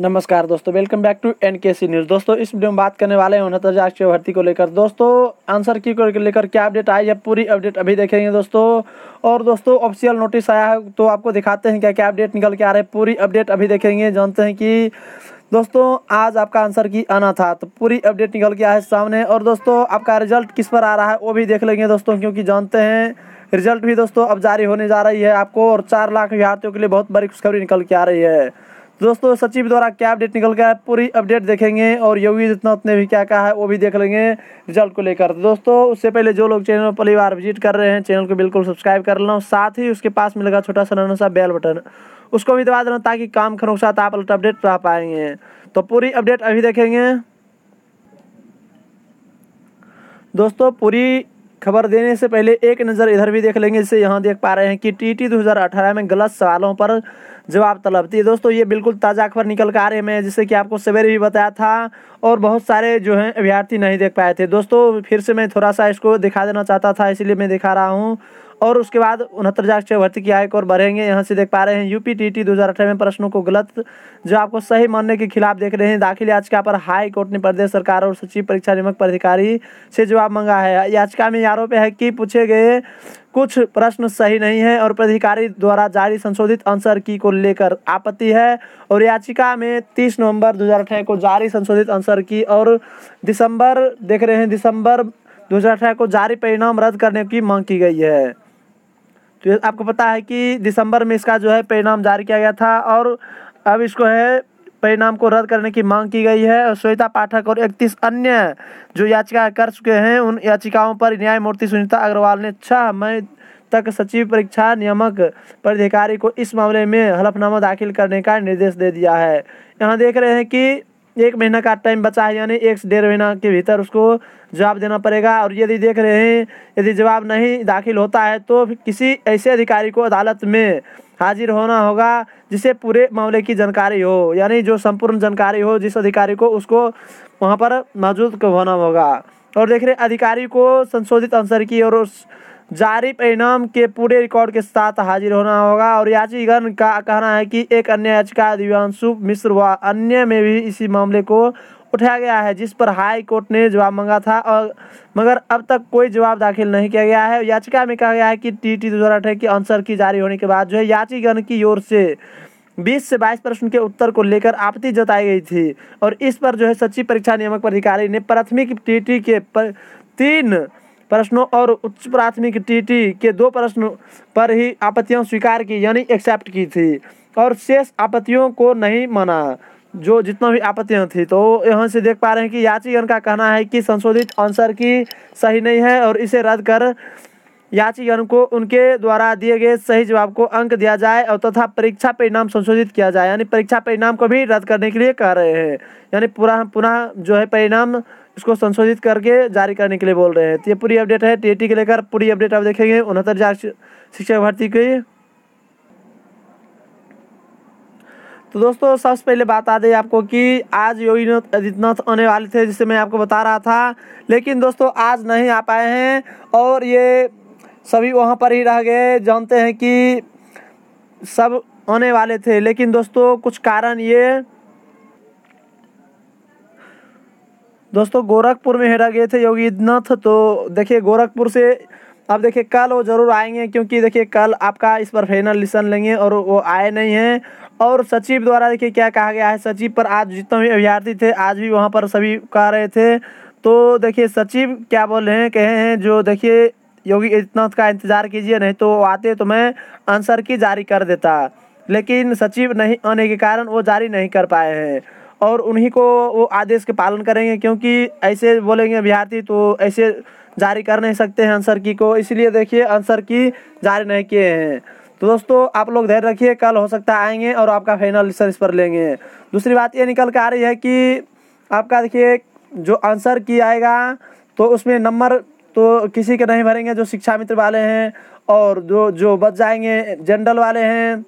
नमस्कार दोस्तों welcome back to N के सी न्यूज़ दोस्तों इस वीडियो में बात करने वाले हैं उनहत्तर राष्ट्रीय भर्ती को लेकर दोस्तों आंसर की को लेकर क्या अपडेट आई है पूरी अपडेट अभी देखेंगे दोस्तों और दोस्तों ऑफिशियल नोटिस आया है तो आपको दिखाते हैं क्या क्या अपडेट निकल के आ रहे हैं पूरी अपडेट अभी देखेंगे जानते हैं कि दोस्तों आज आपका आंसर की आना था तो पूरी अपडेट निकल के आया है सामने और दोस्तों आपका रिजल्ट किस पर आ रहा है वो भी देख लेंगे दोस्तों क्योंकि जानते हैं रिजल्ट भी दोस्तों अब जारी होने जा रही है आपको और चार लाख अभ्यार्थियों के लिए बहुत बड़ी खुशखबरी निकल के आ रही है दोस्तों सचिव द्वारा क्या अपडेट निकल गया है पूरी अपडेट देखेंगे और योगी आदित्यनाथ ने भी क्या कहा है वो भी देख लेंगे रिजल्ट को लेकर तो दोस्तों उससे पहले जो लोग चैनल पर पहली बार विजिट कर रहे हैं चैनल को बिल्कुल सब्सक्राइब कर लो साथ ही उसके पास मिलेगा छोटा सा नाना सा बेल बटन उसको भी दबा देना ताकि काम खरों के साथ आप अपडेट पा पाएंगे तो पूरी अपडेट अभी देखेंगे दोस्तों पूरी खबर देने से पहले एक नज़र इधर भी देख लेंगे जिसे यहाँ देख पा रहे हैं कि टी टी में गलत सवालों पर जवाब तलब थी तो दोस्तों ये बिल्कुल ताज़ा खबर निकल कर आ रही है मैं जिसे कि आपको सवेरे भी बताया था और बहुत सारे जो हैं अभ्यर्थी नहीं देख पाए थे दोस्तों फिर से मैं थोड़ा सा इसको दिखा देना चाहता था इसलिए मैं दिखा रहा हूँ और उसके बाद उनहत्तर हज़ार छः भर्ती की आय और बढ़ेंगे यहाँ से देख पा रहे हैं यूपी टी टी में प्रश्नों को गलत जो आपको सही मानने के खिलाफ देख रहे हैं दाखिल याचिका पर हाई कोर्ट ने प्रदेश सरकार और सचिव परीक्षा नियमक पदाधिकारी से जवाब मांगा है याचिका में आरोप है कि पूछे गए कुछ प्रश्न सही नहीं है और प्राधिकारी द्वारा जारी संशोधित आंसर की को लेकर आपत्ति है और याचिका में तीस नवम्बर दो को जारी संशोधित आंसर की और दिसंबर देख रहे हैं दिसंबर दो को जारी परिणाम रद्द करने की मांग की गई है तो आपको पता है कि दिसंबर में इसका जो है परिणाम जारी किया गया था और अब इसको है परिणाम को रद्द करने की मांग की गई है और श्वेता पाठक और इकतीस अन्य जो याचिका कर चुके हैं उन याचिकाओं पर न्यायमूर्ति सुनीता अग्रवाल ने छः मई तक सचिव परीक्षा नियामक पदाधिकारी को इस मामले में हलफनामा दाखिल करने का निर्देश दे दिया है यहाँ देख रहे हैं कि एक महीना का टाइम बचा है यानी एक से डेढ़ महीना के भीतर उसको जवाब देना पड़ेगा और यदि देख रहे हैं यदि जवाब नहीं दाखिल होता है तो किसी ऐसे अधिकारी को अदालत में हाजिर होना होगा जिसे पूरे मामले की जानकारी हो यानी जो संपूर्ण जानकारी हो जिस अधिकारी को उसको वहाँ पर मौजूद होना होगा और देख रहे अधिकारी को संशोधित आंसर की और जारी परिणाम के पूरे रिकॉर्ड के साथ हाजिर होना होगा और याचिकाकर्ता का कहना है कि एक अन्य याचिका दिव्यांशु मिश्र व अन्य में भी इसी मामले को उठाया गया है जिस पर हाई कोर्ट ने जवाब मांगा था और मगर अब तक कोई जवाब दाखिल नहीं किया गया है याचिका में कहा गया है कि टी टी दो हज़ार अठारह की आंसर की जारी होने के बाद जो है याचिकन की ओर से 20 से 22 प्रश्न के उत्तर को लेकर आपत्ति जताई गई थी और इस पर जो है सचिव परीक्षा नियामक अधिकारी ने प्राथमिक टी टी के पर तीन प्रश्नों और उच्च प्राथमिक टीटी के दो प्रश्नों पर ही आपत्तियों स्वीकार की यानी एक्सेप्ट की थी और शेष आपत्तियों को नहीं माना जो जितना भी आपत्तियां थी तो यहाँ से देख पा रहे हैं कि याचिकन का कहना है कि संशोधित आंसर की सही नहीं है और इसे रद्द कर याचिकन को उनके द्वारा दिए गए सही जवाब को अंक दिया जाए और तथा परीक्षा परिणाम संशोधित किया जाए यानी परीक्षा परिणाम को भी रद्द करने के लिए कह रहे हैं यानी पूरा पुनः जो है परिणाम इसको संशोधित करके जारी करने के लिए बोल रहे हैं तो ये पूरी अपडेट है टी के लेकर पूरी अपडेट आप देखेंगे उनहत्तर हज़ार शिक्षक भर्ती की तो दोस्तों सबसे पहले बात आ जाए आपको कि आज योगी आदित्यनाथ आने वाले थे जिसे मैं आपको बता रहा था लेकिन दोस्तों आज नहीं आ पाए हैं और ये सभी वहाँ पर ही रह गए जानते हैं कि सब आने वाले थे लेकिन दोस्तों कुछ कारण ये दोस्तों गोरखपुर में हेरा गए थे योगी आदित्यनाथ तो देखिए गोरखपुर से आप देखिए कल वो जरूर आएंगे क्योंकि देखिए कल आपका इस पर फाइनल लिसन लेंगे और वो आए नहीं हैं और सचिव द्वारा देखिए क्या कहा गया है सचिव पर आज जितने भी अभ्यर्थी थे आज भी वहाँ पर सभी कह रहे थे तो देखिए सचिव क्या बोल रहे हैं कहे हैं जो देखिए योगी आदित्यनाथ का इंतज़ार कीजिए नहीं तो आते तो मैं आंसर की जारी कर देता लेकिन सचिव नहीं आने के कारण वो जारी नहीं कर पाए हैं और उन्हीं को वो आदेश के पालन करेंगे क्योंकि ऐसे बोलेंगे अभ्यर्थी तो ऐसे जारी कर नहीं सकते हैं आंसर की को इसलिए देखिए आंसर की जारी नहीं किए हैं तो दोस्तों आप लोग धैर्य रखिए कल हो सकता है आएंगे और आपका फाइनल इस पर लेंगे दूसरी बात ये निकल के आ रही है कि आपका देखिए जो आंसर की आएगा तो उसमें नंबर तो किसी के नहीं भरेंगे जो शिक्षा मित्र वाले हैं और जो जो बच जाएंगे जनरल वाले हैं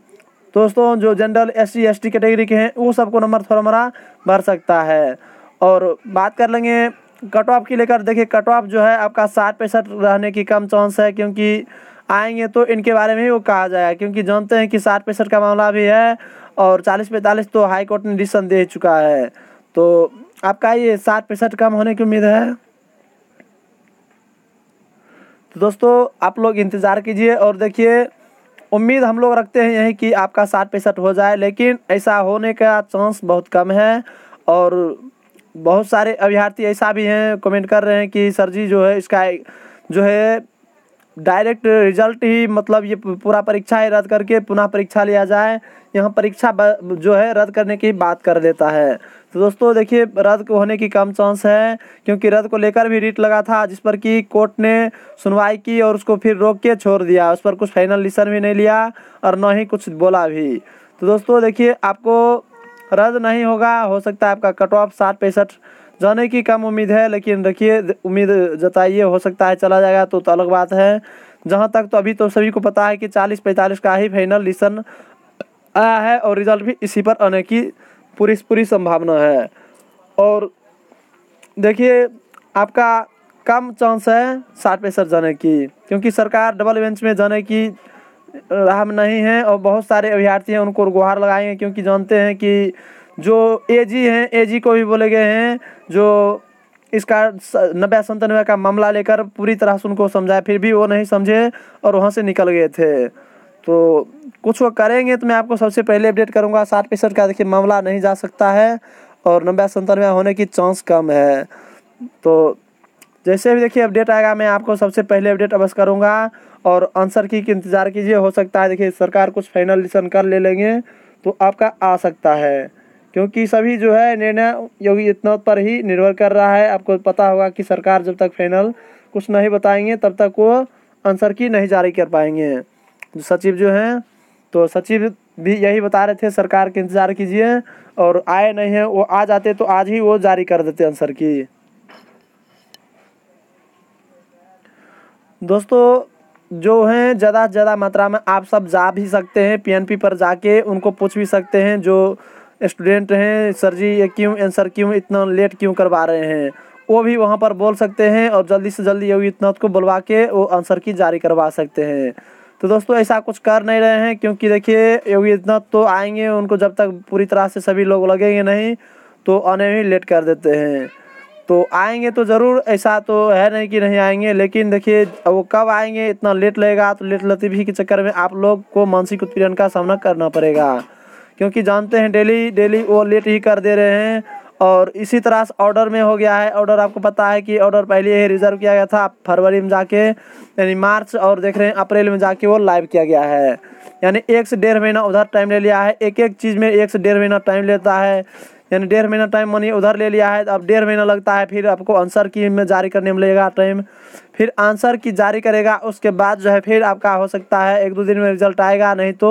दोस्तों जो general S C S T category के हैं वो सबको नंबर थोड़ा मोरा भर सकता है और बात कर लेंगे कट ऑफ की लेकर देखिए कट ऑफ जो है आपका साठ पैंसठ रहने की कम चांस है क्योंकि आएंगे तो इनके बारे में ही वो कहा जाएगा क्योंकि जानते हैं कि साठ पैंसठ का मामला भी है और चालीस पैंतालीस तो हाई कोर्ट ने डिसीजन दे चुका है तो आपका ये साठ पैंसठ कम होने की उम्मीद है तो दोस्तों आप लोग इंतज़ार कीजिए और देखिए उम्मीद हम लोग रखते हैं यही कि आपका साठ पैंसठ हो जाए लेकिन ऐसा होने का चांस बहुत कम है और बहुत सारे अभ्यर्थी ऐसा भी हैं कमेंट कर रहे हैं कि सर जी जो है इसका जो है डायरेक्ट रिजल्ट ही मतलब ये पूरा परीक्षा ही रद्द करके पुनः परीक्षा लिया जाए यहाँ परीक्षा जो है रद्द करने की बात कर देता है तो दोस्तों देखिए रद्द होने की कम चांस है क्योंकि रद्द को लेकर भी रिट लगा था जिस पर कि कोर्ट ने सुनवाई की और उसको फिर रोक के छोड़ दिया उस पर कुछ फाइनल डिसन भी नहीं लिया और न ही कुछ बोला भी तो दोस्तों देखिए आपको रद्द नहीं होगा हो सकता है आपका कट ऑफ साठ पैंसठ जाने की कम उम्मीद है लेकिन रखिए उम्मीद जताइए हो सकता है चला जाएगा तो, तो अलग बात है जहाँ तक तो अभी तो सभी को पता है कि चालीस पैंतालीस का ही फाइनल लिसन आया है और रिजल्ट भी इसी पर आने की पूरी पूरी संभावना है और देखिए आपका कम चांस है साठ पैंसठ जाने की क्योंकि सरकार डबल बेंच में जाने की राह में नहीं है और बहुत सारे अभ्यर्थी हैं उनको गुहार लगाएंगे क्योंकि जानते हैं कि जो एजी हैं एजी को भी बोले गए हैं जो इसका नब्बे संतानवे का मामला लेकर पूरी तरह से उनको समझाया फिर भी वो नहीं समझे और वहाँ से निकल गए थे तो कुछ वो करेंगे तो मैं आपको सबसे पहले अपडेट करूँगा साठ पैंसठ का देखिए मामला नहीं जा सकता है और नब्बे संतानवे होने की चांस कम है तो जैसे भी देखिए अपडेट आएगा मैं आपको सबसे पहले अपडेट अवश्य करूँगा और आंसर की इंतज़ार कीजिए हो सकता है देखिए सरकार कुछ फाइनल डिसीजन कर ले लेंगे तो आपका आ सकता है क्योंकि सभी जो है निर्णय योगी आदित्यनाथ पर ही निर्भर कर रहा है आपको पता होगा कि सरकार जब तक फाइनल कुछ नहीं बताएंगे तब तक वो आंसर की नहीं जारी कर पाएंगे सचिव जो हैं तो सचिव भी यही बता रहे थे सरकार के इंतज़ार कीजिए और आए नहीं हैं वो आ जाते तो आज ही वो जारी कर देते आंसर की दोस्तों जो हैं ज़्यादा से ज़्यादा मात्रा में आप सब जा भी सकते हैं पीएनपी पर जाके उनको पूछ भी सकते हैं जो स्टूडेंट हैं सर जी ये क्यों आंसर क्यों इतना लेट क्यों करवा रहे हैं वो भी वहाँ पर बोल सकते हैं और जल्दी से जल्दी योगी आदित्यनाथ को बुलवा के वो आंसर की जारी करवा सकते हैं तो दोस्तों ऐसा कुछ कर नहीं रहे हैं क्योंकि देखिए योगी आदित्यनाथ तो आएंगे उनको जब तक पूरी तरह से सभी लोग लगेंगे नहीं तो आने में लेट कर देते हैं तो आएंगे तो ज़रूर ऐसा तो है नहीं कि नहीं आएंगे लेकिन देखिए वो कब आएंगे इतना लेट लगेगा तो लेट लतीफी के चक्कर में आप लोग को मानसिक उत्पीड़न का सामना करना पड़ेगा क्योंकि जानते हैं डेली डेली वो लेट ही कर दे रहे हैं और इसी तरह से ऑर्डर में हो गया है ऑर्डर आपको पता है कि ऑर्डर पहले ही रिजर्व किया गया था फरवरी में जाके यानी मार्च और देख रहे हैं अप्रैल में जाके वो लाइव किया गया है यानी एक से डेढ़ महीना उधर टाइम ले लिया है एक एक चीज़ में एक से डेढ़ महीना टाइम लेता है यानी डेढ़ महीना टाइम मनी उधर ले लिया है अब डेढ़ महीना लगता है फिर आपको आंसर की में जारी करने में लगेगा टाइम फिर आंसर की जारी करेगा उसके बाद जो है फिर आपका हो सकता है एक दो दिन में रिजल्ट आएगा नहीं तो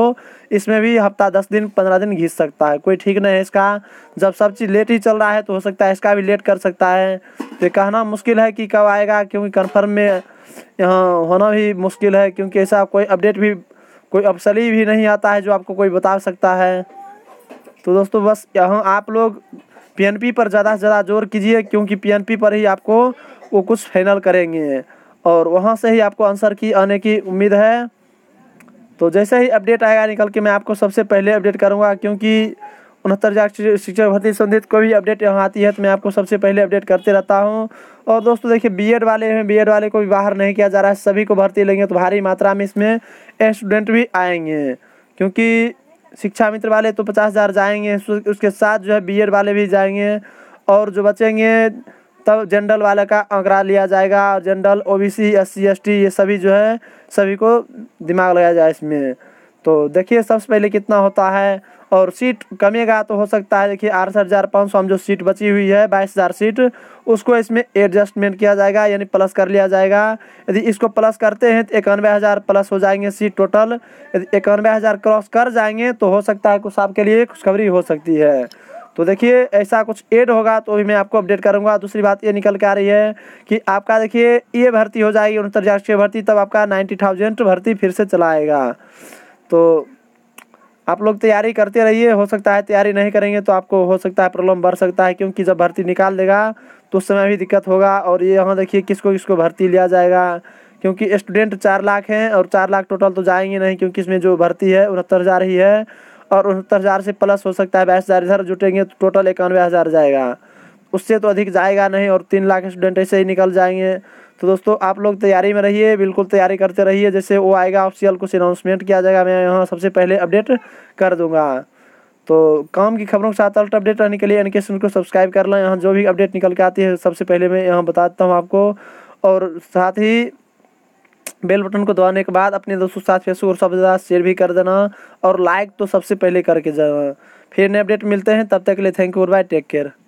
इसमें भी हफ्ता दस दिन पंद्रह दिन घिस सकता है कोई ठीक नहीं है इसका जब सब चीज़ लेट ही चल रहा है तो हो सकता है इसका भी लेट कर सकता है तो कहना मुश्किल है कि कब आएगा क्योंकि कन्फर्म में यहाँ होना भी मुश्किल है क्योंकि ऐसा कोई अपडेट भी कोई अपसली भी नहीं आता है जो आपको कोई बता सकता है तो दोस्तों बस यहाँ आप लोग पीएनपी पर ज़्यादा से ज़्यादा जोर कीजिए क्योंकि पीएनपी पर ही आपको वो कुछ फाइनल करेंगे और वहाँ से ही आपको आंसर की आने की उम्मीद है तो जैसे ही अपडेट आएगा निकल के मैं आपको सबसे पहले अपडेट करूँगा क्योंकि उनहत्तर हजार शिक्षक भर्ती संबंधित कोई भी अपडेट यहाँ आती है तो मैं आपको सबसे पहले अपडेट करते रहता हूँ और दोस्तों देखिए बीएड वाले हैं बीएड वाले को भी बाहर नहीं किया जा रहा है सभी को भर्ती लेंगे तो भारी मात्रा में इसमें स्टूडेंट भी आएंगे क्योंकि शिक्षा मित्र वाले तो पचास हज़ार जाएंगे उसके साथ जो है बीएड वाले भी जाएंगे और जो बचेंगे तब जनरल वाले का आंकड़ा लिया जाएगा और जनरल ओबीसी एससी एसटी ये सभी जो है सभी को दिमाग लगाया जाए इसमें तो देखिए सबसे पहले कितना होता है और सीट कमेगा तो हो सकता है देखिए अड़सठ हज़ार पाँच सौ हम जो सीट बची हुई है बाईस हज़ार सीट उसको इसमें एडजस्टमेंट किया जाएगा यानी प्लस कर लिया जाएगा यदि इसको प्लस करते हैं तो इक्यानवे हज़ार प्लस हो जाएंगे सीट टोटल यदि इक्यानवे हज़ार क्रॉस कर जाएंगे तो हो सकता है कुछ आपके लिए खुशखबरी हो सकती है तो देखिए ऐसा कुछ एड होगा तो भी मैं आपको अपडेट करूंगा दूसरी बात ये निकल के आ रही है कि आपका देखिए ये भर्ती हो जाएगी उनहत्तर हज़ार भर्ती तब आपका नाइन्टी थाउजेंड भर्ती फिर से चलाएगा तो आप लोग तैयारी करते रहिए हो सकता है तैयारी नहीं करेंगे तो आपको हो सकता है प्रॉब्लम बढ़ सकता है क्योंकि जब भर्ती निकाल देगा तो उस समय भी दिक्कत होगा और ये यहाँ देखिए किसको किसको भर्ती लिया जाएगा क्योंकि स्टूडेंट चार लाख हैं और चार लाख टोटल तो जाएंगे नहीं क्योंकि इसमें जो भर्ती है उनहत्तर हज़ार ही है और उनहत्तर हज़ार से प्लस हो सकता है बाईस हज़ार इधर जुटेंगे तो टोटल इक्यानवे हज़ार जाएगा उससे तो अधिक जाएगा नहीं और तीन लाख स्टूडेंट ऐसे ही निकल जाएंगे तो दोस्तों आप लोग तैयारी में रहिए बिल्कुल तैयारी करते रहिए जैसे वो आएगा ऑफिशियल कुछ अनाउंसमेंट किया जाएगा मैं यहाँ सबसे पहले अपडेट कर दूंगा तो काम की खबरों के साथ अल्ट अपडेट रहने के लिए एन के को सब्सक्राइब कर लें यहाँ जो भी अपडेट निकल के आती है सबसे पहले मैं यहाँ बताता हूँ आपको और साथ ही बेल बटन को दबाने के बाद अपने दोस्तों के साथ फेसबुक और सबसे ज़्यादा शेयर भी कर देना और लाइक तो सबसे पहले करके जाना फिर नए अपडेट मिलते हैं तब तक के लिए थैंक यू और बाय टेक केयर